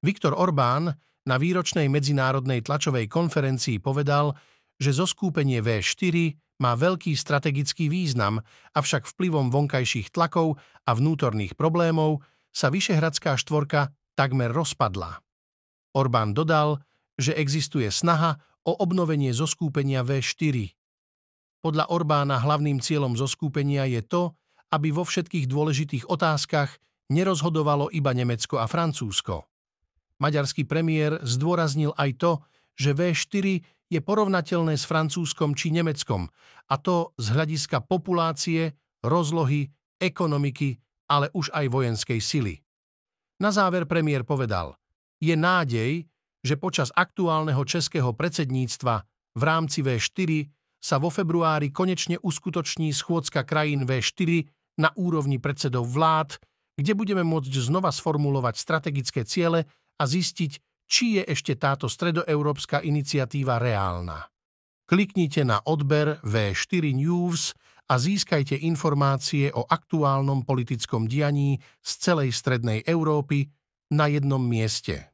Viktor Orbán na výročnej medzinárodnej tlačovej konferencii povedal, že zoskúpenie V4 má veľký strategický význam, avšak vplyvom vonkajších tlakov a vnútorných problémov sa Vyšehradská štvorka takmer rozpadla. Orbán dodal, že existuje snaha o obnovenie zoskúpenia V4. Podľa Orbána hlavným cieľom zoskúpenia je to, aby vo všetkých dôležitých otázkach nerozhodovalo iba Nemecko a Francúzsko. Maďarský premiér zdôraznil aj to, že V4 je porovnateľné s francúzskom či nemeckom, a to z hľadiska populácie, rozlohy, ekonomiky, ale už aj vojenskej sily. Na záver premiér povedal, je nádej, že počas aktuálneho českého predsedníctva v rámci V4 sa vo februári konečne uskutoční schôdzka krajín V4 na úrovni predsedov vlád, kde budeme môcť znova sformulovať strategické ciele a zistiť, či je ešte táto stredoeurópska iniciatíva reálna. Kliknite na odber V4 News a získajte informácie o aktuálnom politickom dianí z celej Strednej Európy na jednom mieste.